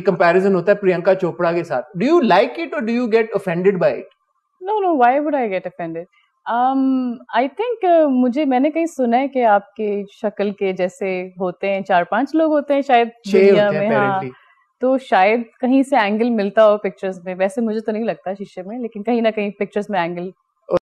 comparison होता है प्रियंका चोपड़ा के साथ डू यू लाइक इट और do you get offended by it no no why would I get offended I think मुझे मैंने कहीं सुना है कि आपके शक्ल के जैसे होते हैं चार पांच लोग होते हैं शायद दुनिया में हाँ तो शायद कहीं से एंगल मिलता हो पिक्चर्स में वैसे मुझे तो नहीं लगता शीशे में लेकिन कहीं ना कहीं पिक्चर्स में एंगल